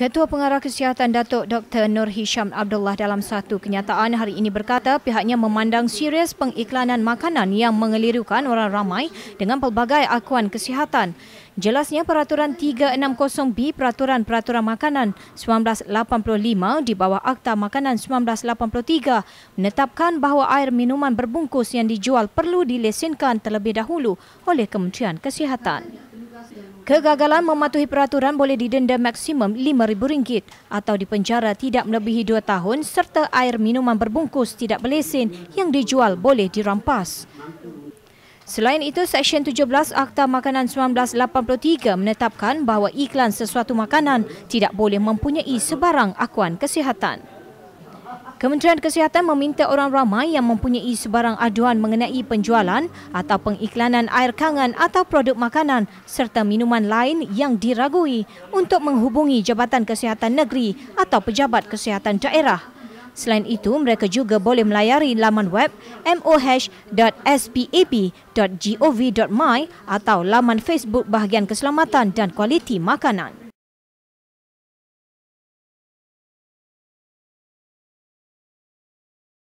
Ketua Pengarah Kesihatan Datuk Dr. Nur Hisham Abdullah dalam satu kenyataan hari ini berkata pihaknya memandang serius pengiklanan makanan yang mengelirukan orang ramai dengan pelbagai akuan kesihatan. Jelasnya peraturan 360B Peraturan Peraturan Makanan 1985 di bawah Akta Makanan 1983 menetapkan bahawa air minuman berbungkus yang dijual perlu dilesenkan terlebih dahulu oleh Kementerian Kesihatan. Kegagalan mematuhi peraturan boleh didenda maksimum RM5,000 atau dipenjara tidak melebihi dua tahun serta air minuman berbungkus tidak berlesen yang dijual boleh dirampas. Selain itu, Seksyen 17 Akta Makanan 1983 menetapkan bahawa iklan sesuatu makanan tidak boleh mempunyai sebarang akuan kesihatan. Kementerian Kesihatan meminta orang ramai yang mempunyai sebarang aduan mengenai penjualan atau pengiklanan air kangan atau produk makanan serta minuman lain yang diragui untuk menghubungi Jabatan Kesihatan Negeri atau Pejabat Kesihatan Daerah. Selain itu, mereka juga boleh melayari laman web moh.spap.gov.my atau laman Facebook Bahagian Keselamatan dan Kualiti Makanan.